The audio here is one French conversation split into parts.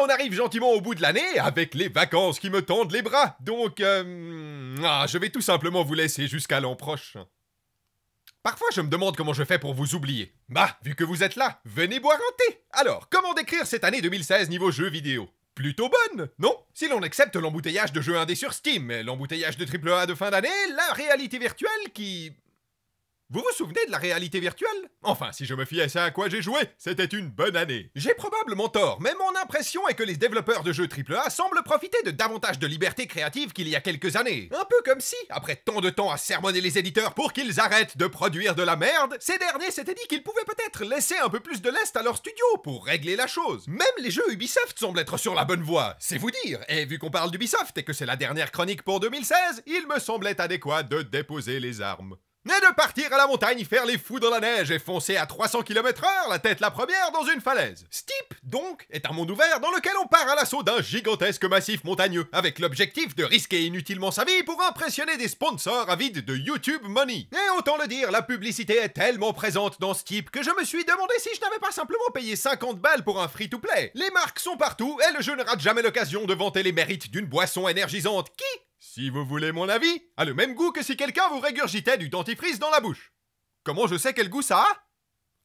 on arrive gentiment au bout de l'année avec les vacances qui me tendent les bras. Donc, euh, ah, je vais tout simplement vous laisser jusqu'à l'an prochain. Parfois, je me demande comment je fais pour vous oublier. Bah, vu que vous êtes là, venez boire un thé. Alors, comment décrire cette année 2016 niveau jeux vidéo Plutôt bonne, non Si l'on accepte l'embouteillage de jeux indés sur Steam, l'embouteillage de AAA de fin d'année, la réalité virtuelle qui... Vous vous souvenez de la réalité virtuelle Enfin, si je me fie à ça à quoi j'ai joué, c'était une bonne année. J'ai probablement tort, mais mon impression est que les développeurs de jeux AAA semblent profiter de davantage de liberté créative qu'il y a quelques années. Un peu comme si, après tant de temps à sermonner les éditeurs pour qu'ils arrêtent de produire de la merde, ces derniers s'étaient dit qu'ils pouvaient peut-être laisser un peu plus de lest à leur studio pour régler la chose. Même les jeux Ubisoft semblent être sur la bonne voie, c'est vous dire. Et vu qu'on parle d'Ubisoft et que c'est la dernière chronique pour 2016, il me semblait adéquat de déposer les armes et de partir à la montagne faire les fous dans la neige et foncer à 300 km h la tête la première, dans une falaise. Steep, donc, est un monde ouvert dans lequel on part à l'assaut d'un gigantesque massif montagneux, avec l'objectif de risquer inutilement sa vie pour impressionner des sponsors avides de YouTube Money. Et autant le dire, la publicité est tellement présente dans Steep que je me suis demandé si je n'avais pas simplement payé 50 balles pour un free-to-play. Les marques sont partout et le jeu rate jamais l'occasion de vanter les mérites d'une boisson énergisante qui, si vous voulez mon avis, a le même goût que si quelqu'un vous régurgitait du dentifrice dans la bouche. Comment je sais quel goût ça a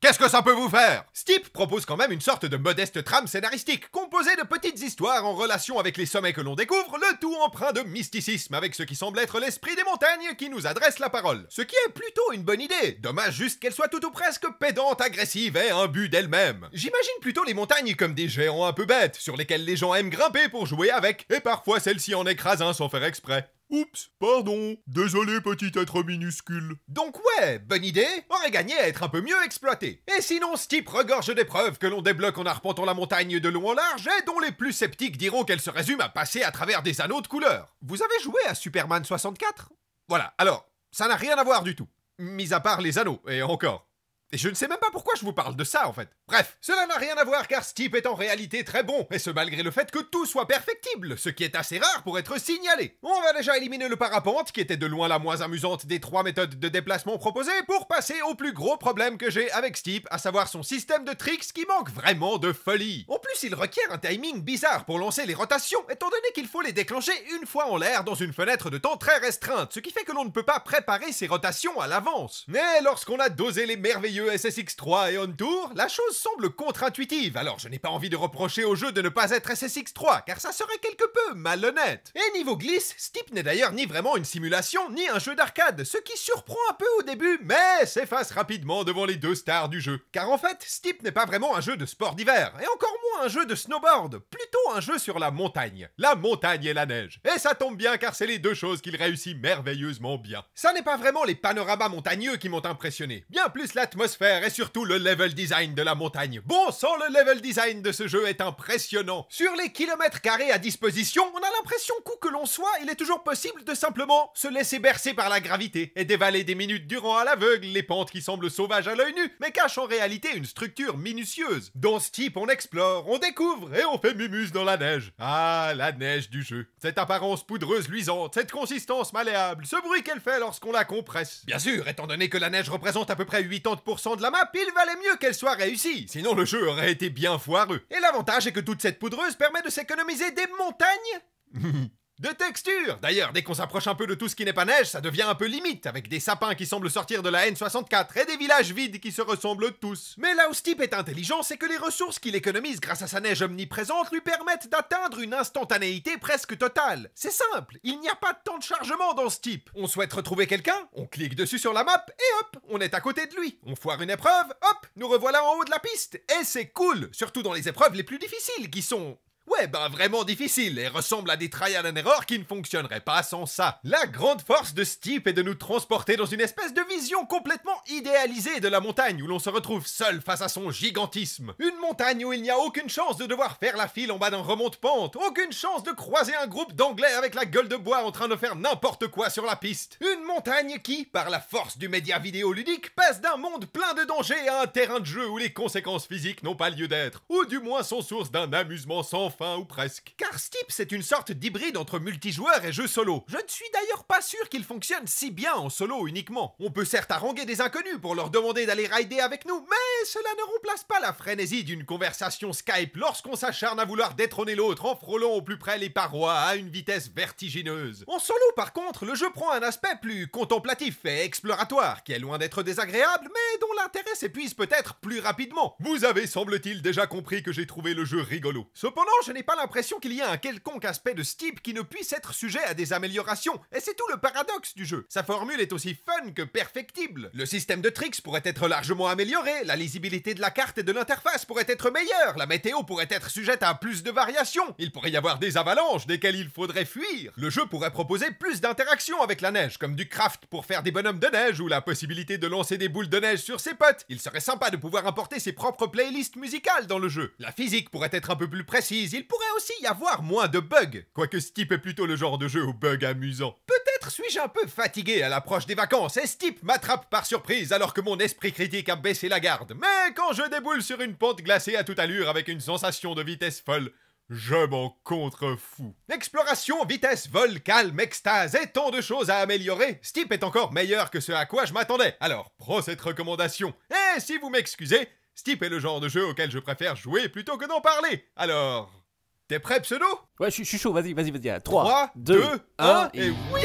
Qu'est-ce que ça peut vous faire Steep propose quand même une sorte de modeste trame scénaristique, composée de petites histoires en relation avec les sommets que l'on découvre, le tout empreint de mysticisme, avec ce qui semble être l'esprit des montagnes qui nous adresse la parole. Ce qui est plutôt une bonne idée, dommage juste qu'elle soit tout ou presque pédante, agressive et but d'elle-même. J'imagine plutôt les montagnes comme des géants un peu bêtes, sur lesquels les gens aiment grimper pour jouer avec, et parfois celles-ci en écrasant un sans faire exprès. Oups, pardon. Désolé, petit être minuscule. Donc ouais, bonne idée. Aurait gagné à être un peu mieux exploité. Et sinon, ce type regorge d'épreuves que l'on débloque en arpentant la montagne de long en large et dont les plus sceptiques diront qu'elle se résume à passer à travers des anneaux de couleur. Vous avez joué à Superman 64 Voilà, alors, ça n'a rien à voir du tout. Mis à part les anneaux, et encore. Et je ne sais même pas pourquoi je vous parle de ça en fait. Bref, cela n'a rien à voir car ce est en réalité très bon, et ce malgré le fait que tout soit perfectible, ce qui est assez rare pour être signalé. On va déjà éliminer le parapente, qui était de loin la moins amusante des trois méthodes de déplacement proposées, pour passer au plus gros problème que j'ai avec ce à savoir son système de tricks qui manque vraiment de folie. En plus, il requiert un timing bizarre pour lancer les rotations, étant donné qu'il faut les déclencher une fois en l'air dans une fenêtre de temps très restreinte, ce qui fait que l'on ne peut pas préparer ses rotations à l'avance. Mais lorsqu'on a dosé les merveilleux SSX3 et On Tour, la chose semble contre-intuitive, alors je n'ai pas envie de reprocher au jeu de ne pas être SSX3, car ça serait quelque peu malhonnête. Et niveau glisse, Steep n'est d'ailleurs ni vraiment une simulation, ni un jeu d'arcade, ce qui surprend un peu au début, mais s'efface rapidement devant les deux stars du jeu. Car en fait, Steep n'est pas vraiment un jeu de sport d'hiver, et encore moins un jeu de snowboard, plutôt un jeu sur la montagne. La montagne et la neige. Et ça tombe bien car c'est les deux choses qu'il réussit merveilleusement bien. Ça n'est pas vraiment les panoramas montagneux qui m'ont impressionné, bien plus l'atmosphère et surtout le level design de la montagne. Bon sang, le level design de ce jeu est impressionnant. Sur les kilomètres carrés à disposition, on a l'impression qu'où que l'on soit, il est toujours possible de simplement se laisser bercer par la gravité et dévaler des minutes durant à l'aveugle les pentes qui semblent sauvages à l'œil nu, mais cachent en réalité une structure minutieuse. Dans ce type, on explore, on découvre et on fait mumuse dans la neige. Ah, la neige du jeu. Cette apparence poudreuse luisante, cette consistance malléable, ce bruit qu'elle fait lorsqu'on la compresse. Bien sûr, étant donné que la neige représente à peu près 80% de la map, il valait mieux qu'elle soit réussie, sinon le jeu aurait été bien foireux. Et l'avantage est que toute cette poudreuse permet de s'économiser des montagnes De texture D'ailleurs, dès qu'on s'approche un peu de tout ce qui n'est pas neige, ça devient un peu limite, avec des sapins qui semblent sortir de la N64 et des villages vides qui se ressemblent tous. Mais là où ce type est intelligent, c'est que les ressources qu'il économise grâce à sa neige omniprésente lui permettent d'atteindre une instantanéité presque totale. C'est simple, il n'y a pas de temps de chargement dans ce type. On souhaite retrouver quelqu'un, on clique dessus sur la map, et hop, on est à côté de lui. On foire une épreuve, hop, nous revoilà en haut de la piste. Et c'est cool, surtout dans les épreuves les plus difficiles qui sont... Ouais, ben vraiment difficile et ressemble à des trial and error qui ne fonctionnerait pas sans ça. La grande force de ce type est de nous transporter dans une espèce de vision complètement idéalisée de la montagne où l'on se retrouve seul face à son gigantisme. Une montagne où il n'y a aucune chance de devoir faire la file en bas d'un remonte-pente, aucune chance de croiser un groupe d'anglais avec la gueule de bois en train de faire n'importe quoi sur la piste. Une montagne qui, par la force du média vidéo ludique, passe d'un monde plein de dangers à un terrain de jeu où les conséquences physiques n'ont pas lieu d'être, ou du moins sont source d'un amusement sans enfin, ou presque. Car Steep, c'est une sorte d'hybride entre multijoueur et jeu solo. Je ne suis d'ailleurs pas sûr qu'il fonctionne si bien en solo uniquement. On peut certes haranguer des inconnus pour leur demander d'aller rider avec nous, mais cela ne remplace pas la frénésie d'une conversation Skype lorsqu'on s'acharne à vouloir détrôner l'autre en frôlant au plus près les parois à une vitesse vertigineuse. En solo, par contre, le jeu prend un aspect plus contemplatif et exploratoire, qui est loin d'être désagréable, mais dont l'intérêt s'épuise peut-être plus rapidement. Vous avez, semble-t-il, déjà compris que j'ai trouvé le jeu rigolo. Cependant, je n'ai pas l'impression qu'il y ait un quelconque aspect de ce type qui ne puisse être sujet à des améliorations, et c'est tout le paradoxe du jeu. Sa formule est aussi fun que perfectible. Le système de tricks pourrait être largement amélioré, la lisibilité de la carte et de l'interface pourrait être meilleure, la météo pourrait être sujette à plus de variations, il pourrait y avoir des avalanches desquelles il faudrait fuir. Le jeu pourrait proposer plus d'interactions avec la neige, comme du craft pour faire des bonhommes de neige ou la possibilité de lancer des boules de neige sur ses potes. Il serait sympa de pouvoir importer ses propres playlists musicales dans le jeu. La physique pourrait être un peu plus précise, il pourrait aussi y avoir moins de bugs, quoique Steep est plutôt le genre de jeu aux bugs amusants. Peut-être suis-je un peu fatigué à l'approche des vacances et Steep m'attrape par surprise alors que mon esprit critique a baissé la garde, mais quand je déboule sur une pente glacée à toute allure avec une sensation de vitesse folle, je m'en contrefous. Exploration, vitesse, vol, calme, extase et tant de choses à améliorer. Steep est encore meilleur que ce à quoi je m'attendais. Alors, prends cette recommandation. Et si vous m'excusez, Steep est le genre de jeu auquel je préfère jouer plutôt que d'en parler. Alors, T'es prêt, pseudo Ouais, je suis chaud, vas-y, vas-y, vas-y. 3, 2, 1, et oui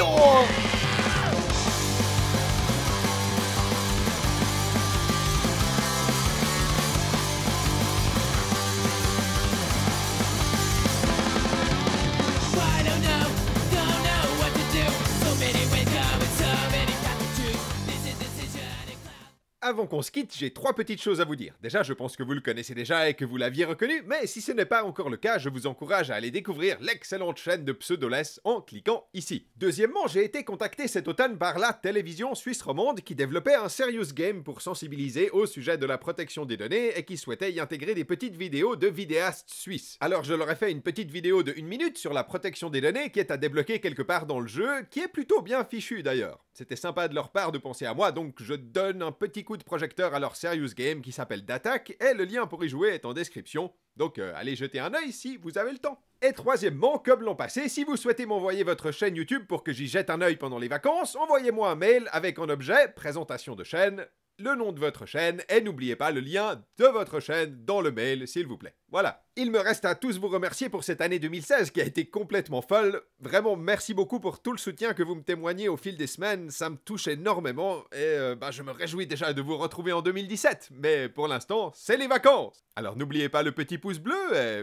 avant qu'on se quitte, j'ai trois petites choses à vous dire. Déjà, je pense que vous le connaissez déjà et que vous l'aviez reconnu, mais si ce n'est pas encore le cas, je vous encourage à aller découvrir l'excellente chaîne de Pseudoless en cliquant ici. Deuxièmement, j'ai été contacté cet automne par la télévision suisse romande qui développait un serious game pour sensibiliser au sujet de la protection des données et qui souhaitait y intégrer des petites vidéos de vidéastes suisses. Alors je leur ai fait une petite vidéo de une minute sur la protection des données qui est à débloquer quelque part dans le jeu, qui est plutôt bien fichu d'ailleurs. C'était sympa de leur part de penser à moi, donc je donne un petit coup de projecteur à leur serious game qui s'appelle Datak, et le lien pour y jouer est en description, donc euh, allez jeter un oeil si vous avez le temps. Et troisièmement, comme l'an passé, si vous souhaitez m'envoyer votre chaîne YouTube pour que j'y jette un œil pendant les vacances, envoyez-moi un mail avec en objet présentation de chaîne le nom de votre chaîne et n'oubliez pas le lien de votre chaîne dans le mail, s'il vous plaît. Voilà. Il me reste à tous vous remercier pour cette année 2016 qui a été complètement folle. Vraiment, merci beaucoup pour tout le soutien que vous me témoignez au fil des semaines. Ça me touche énormément et euh, bah, je me réjouis déjà de vous retrouver en 2017. Mais pour l'instant, c'est les vacances. Alors n'oubliez pas le petit pouce bleu et